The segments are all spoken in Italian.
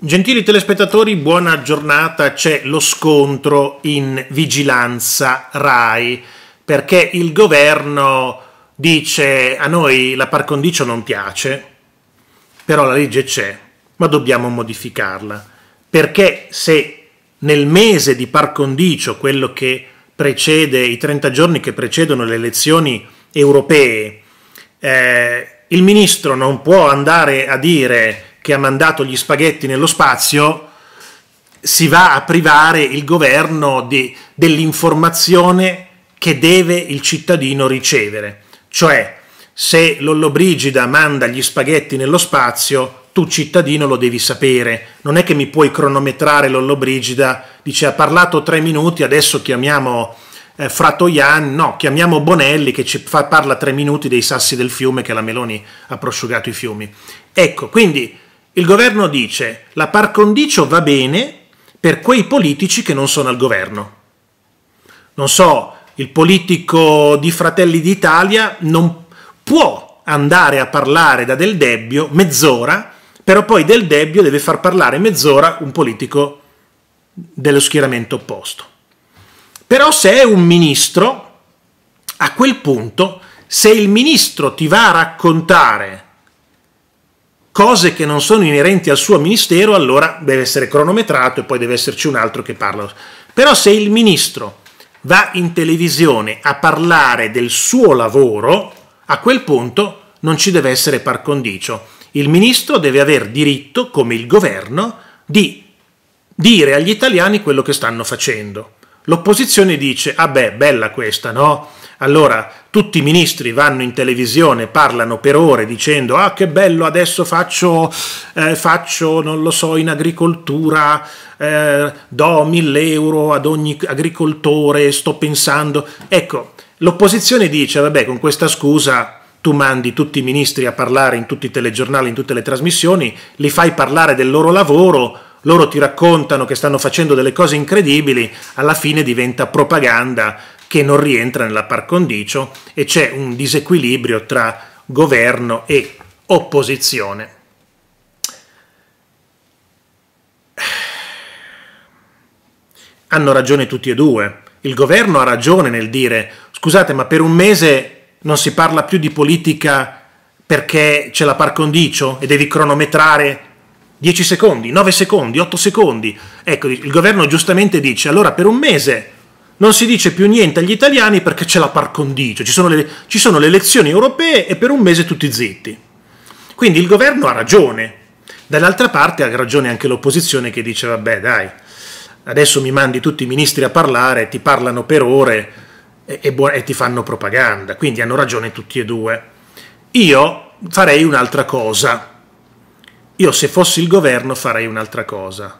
Gentili telespettatori, buona giornata. C'è lo scontro in vigilanza RAI perché il governo dice a noi la par condicio non piace, però la legge c'è, ma dobbiamo modificarla. Perché se nel mese di par condicio, quello che precede i 30 giorni che precedono le elezioni europee, eh, il ministro non può andare a dire che ha mandato gli spaghetti nello spazio, si va a privare il governo di, dell'informazione che deve il cittadino ricevere. Cioè, se l'Ollobrigida manda gli spaghetti nello spazio, tu cittadino lo devi sapere. Non è che mi puoi cronometrare l'Ollobrigida, dice ha parlato tre minuti, adesso chiamiamo eh, Fratoian, no, chiamiamo Bonelli che ci fa, parla tre minuti dei sassi del fiume che la Meloni ha prosciugato i fiumi. Ecco, quindi il governo dice la par condicio va bene per quei politici che non sono al governo. Non so, il politico di Fratelli d'Italia non può andare a parlare da Del Debbio mezz'ora, però poi Del Debbio deve far parlare mezz'ora un politico dello schieramento opposto. Però se è un ministro, a quel punto, se il ministro ti va a raccontare cose che non sono inerenti al suo ministero, allora deve essere cronometrato e poi deve esserci un altro che parla. Però se il ministro va in televisione a parlare del suo lavoro, a quel punto non ci deve essere par condicio. Il ministro deve aver diritto, come il governo, di dire agli italiani quello che stanno facendo. L'opposizione dice, ah beh, bella questa, no? Allora tutti i ministri vanno in televisione, parlano per ore dicendo ah che bello adesso faccio, eh, faccio non lo so, in agricoltura eh, do mille euro ad ogni agricoltore, sto pensando. Ecco, l'opposizione dice vabbè con questa scusa tu mandi tutti i ministri a parlare in tutti i telegiornali, in tutte le trasmissioni, li fai parlare del loro lavoro, loro ti raccontano che stanno facendo delle cose incredibili, alla fine diventa propaganda che non rientra nella par condicio e c'è un disequilibrio tra governo e opposizione. Hanno ragione tutti e due. Il governo ha ragione nel dire scusate ma per un mese non si parla più di politica perché c'è la par condicio e devi cronometrare 10 secondi, 9 secondi, 8 secondi. Ecco, il governo giustamente dice allora per un mese non si dice più niente agli italiani perché c'è la par condicio, ci sono, le, ci sono le elezioni europee e per un mese tutti zitti. Quindi il governo ha ragione, dall'altra parte ha ragione anche l'opposizione che dice vabbè dai, adesso mi mandi tutti i ministri a parlare, ti parlano per ore e, e, e ti fanno propaganda, quindi hanno ragione tutti e due. Io farei un'altra cosa, io se fossi il governo farei un'altra cosa,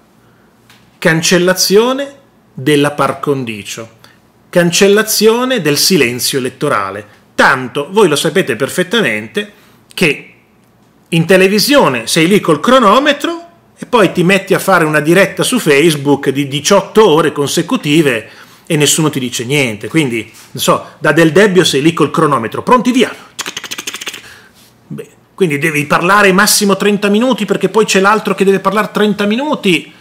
cancellazione della par condicio, cancellazione del silenzio elettorale. Tanto voi lo sapete perfettamente che in televisione sei lì col cronometro e poi ti metti a fare una diretta su Facebook di 18 ore consecutive e nessuno ti dice niente. Quindi, non so, da Del Debbio sei lì col cronometro, pronti via. Beh, quindi devi parlare massimo 30 minuti perché poi c'è l'altro che deve parlare 30 minuti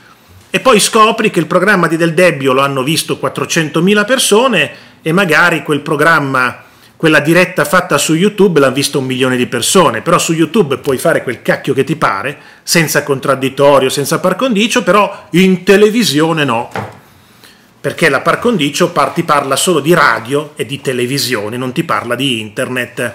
e poi scopri che il programma di Del Debbio lo hanno visto 400.000 persone e magari quel programma, quella diretta fatta su YouTube l'hanno visto un milione di persone, però su YouTube puoi fare quel cacchio che ti pare, senza contraddittorio, senza par condicio, però in televisione no, perché la par condicio par ti parla solo di radio e di televisione, non ti parla di internet.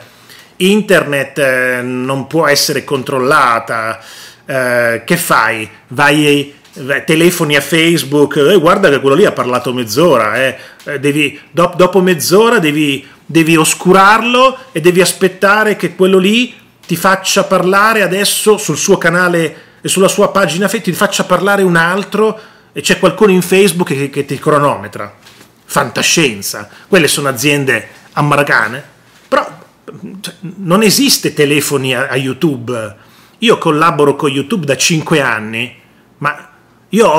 Internet eh, non può essere controllata, eh, che fai? Vai telefoni a Facebook, eh, guarda che quello lì ha parlato mezz'ora, eh. eh devi, do, dopo mezz'ora devi, devi oscurarlo e devi aspettare che quello lì ti faccia parlare adesso sul suo canale e sulla sua pagina Facebook, ti faccia parlare un altro e c'è qualcuno in Facebook che, che ti cronometra. Fantascienza, quelle sono aziende americane, però cioè, non esiste telefoni a, a YouTube. Io collaboro con YouTube da 5 anni, ma io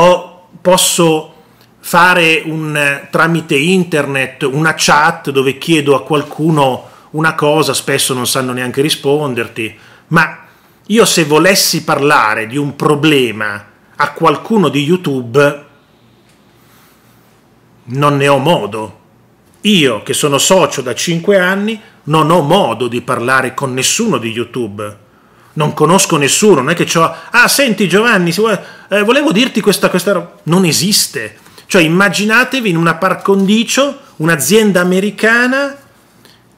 posso fare un, tramite internet una chat dove chiedo a qualcuno una cosa, spesso non sanno neanche risponderti, ma io se volessi parlare di un problema a qualcuno di YouTube non ne ho modo. Io che sono socio da 5 anni non ho modo di parlare con nessuno di YouTube non conosco nessuno, non è che ho... Ah, senti Giovanni, eh, volevo dirti questa, questa... Non esiste. Cioè immaginatevi in una par condicio un'azienda americana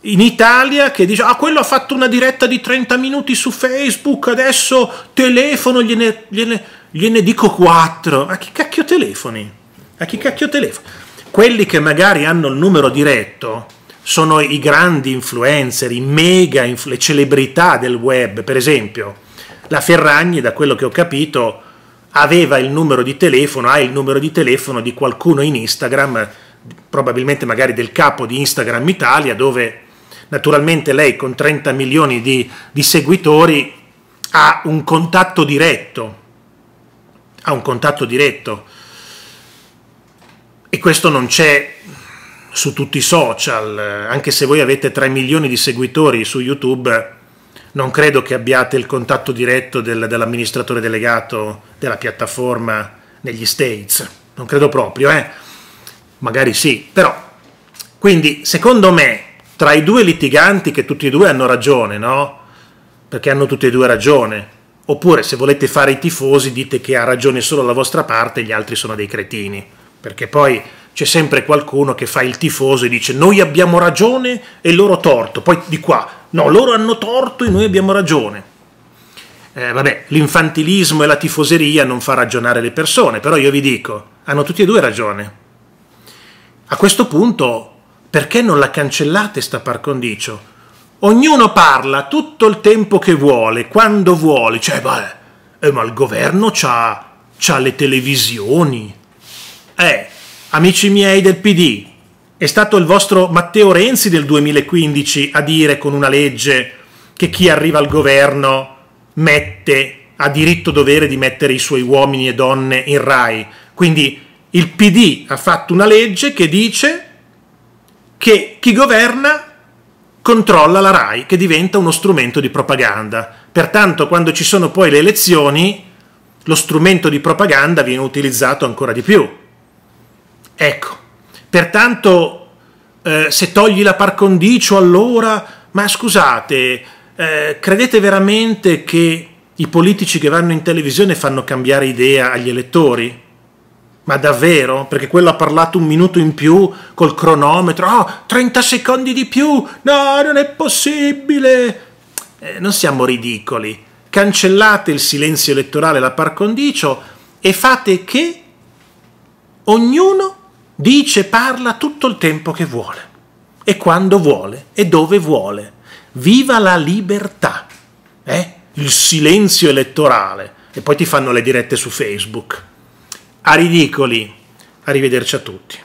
in Italia che dice ah quello ha fatto una diretta di 30 minuti su Facebook, adesso telefono, gliene, gliene, gliene dico 4. A chi cacchio telefoni? A chi cacchio telefoni? Quelli che magari hanno il numero diretto sono i grandi influencer, i mega influ- le celebrità del web, per esempio. La Ferragni, da quello che ho capito, aveva il numero di telefono, ha il numero di telefono di qualcuno in Instagram, probabilmente magari del capo di Instagram Italia, dove naturalmente lei con 30 milioni di, di seguitori ha un contatto diretto. Ha un contatto diretto. E questo non c'è su tutti i social, eh, anche se voi avete 3 milioni di seguitori su YouTube, non credo che abbiate il contatto diretto del, dell'amministratore delegato della piattaforma negli States, non credo proprio, eh? magari sì, però. Quindi, secondo me, tra i due litiganti che tutti e due hanno ragione, no? Perché hanno tutti e due ragione. Oppure, se volete fare i tifosi, dite che ha ragione solo la vostra parte e gli altri sono dei cretini. Perché poi c'è sempre qualcuno che fa il tifoso e dice noi abbiamo ragione e loro torto, poi di qua no, loro hanno torto e noi abbiamo ragione. Eh, vabbè, l'infantilismo e la tifoseria non fa ragionare le persone, però io vi dico, hanno tutti e due ragione. A questo punto, perché non la cancellate sta par condicio? Ognuno parla tutto il tempo che vuole, quando vuole, cioè, beh, eh, ma il governo c'ha, c'ha le televisioni. Eh, Amici miei del PD, è stato il vostro Matteo Renzi del 2015 a dire con una legge che chi arriva al governo mette, ha diritto dovere di mettere i suoi uomini e donne in RAI. Quindi il PD ha fatto una legge che dice che chi governa controlla la RAI, che diventa uno strumento di propaganda. Pertanto quando ci sono poi le elezioni, lo strumento di propaganda viene utilizzato ancora di più. Ecco, pertanto eh, se togli la par condicio allora, ma scusate, eh, credete veramente che i politici che vanno in televisione fanno cambiare idea agli elettori? Ma davvero? Perché quello ha parlato un minuto in più col cronometro, oh, 30 secondi di più, no, non è possibile. Eh, non siamo ridicoli. Cancellate il silenzio elettorale, la par condicio, e fate che ognuno Dice, parla tutto il tempo che vuole e quando vuole e dove vuole. Viva la libertà! Eh? Il silenzio elettorale. E poi ti fanno le dirette su Facebook. A ridicoli. Arrivederci a tutti.